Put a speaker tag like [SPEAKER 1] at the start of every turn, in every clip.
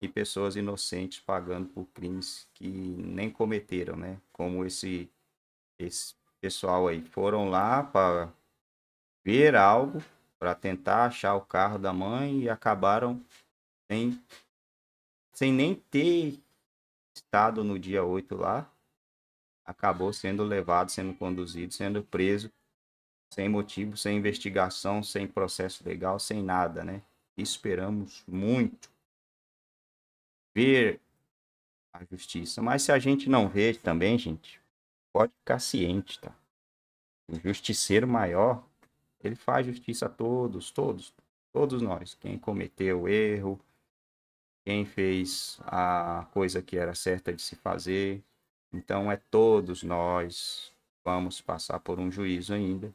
[SPEAKER 1] e pessoas inocentes pagando por crimes que nem cometeram, né? Como esse, esse pessoal aí. Foram lá para ver algo, para tentar achar o carro da mãe e acabaram sem, sem nem ter estado no dia 8 lá. Acabou sendo levado, sendo conduzido, sendo preso, sem motivo, sem investigação, sem processo legal, sem nada, né? Esperamos muito ver a justiça. Mas se a gente não vê também, gente, pode ficar ciente, tá? O justiceiro maior, ele faz justiça a todos, todos, todos nós. Quem cometeu o erro, quem fez a coisa que era certa de se fazer. Então é todos nós vamos passar por um juízo ainda.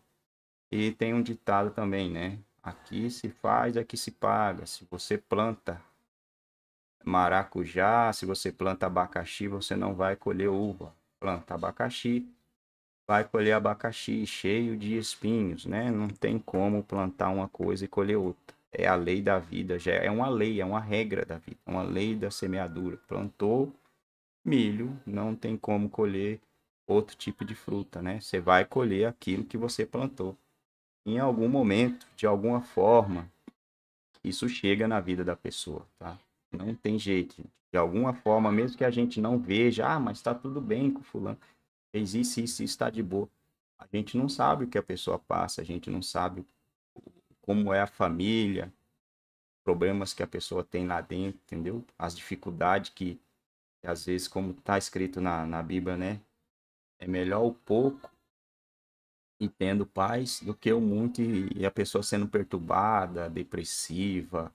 [SPEAKER 1] E tem um ditado também, né? Aqui se faz, aqui se paga. Se você planta, maracujá, se você planta abacaxi, você não vai colher uva. Planta abacaxi, vai colher abacaxi cheio de espinhos, né? Não tem como plantar uma coisa e colher outra. É a lei da vida, já é uma lei, é uma regra da vida, uma lei da semeadura. Plantou milho, não tem como colher outro tipo de fruta, né? Você vai colher aquilo que você plantou. Em algum momento, de alguma forma, isso chega na vida da pessoa, tá? Não tem jeito. De alguma forma, mesmo que a gente não veja, ah, mas está tudo bem com fulano, fez isso, isso, está de boa. A gente não sabe o que a pessoa passa, a gente não sabe como é a família, problemas que a pessoa tem lá dentro, entendeu? As dificuldades que, que às vezes, como está escrito na, na Bíblia, né? É melhor o pouco e tendo paz do que o muito e, e a pessoa sendo perturbada, depressiva,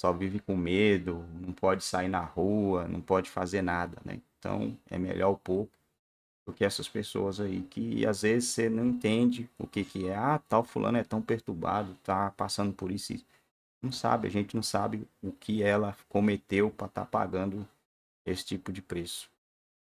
[SPEAKER 1] só vive com medo, não pode sair na rua, não pode fazer nada, né? Então é melhor o pouco do que essas pessoas aí que às vezes você não entende o que que é. Ah, tal fulano é tão perturbado, tá passando por isso. Não sabe, a gente não sabe o que ela cometeu para estar tá pagando esse tipo de preço.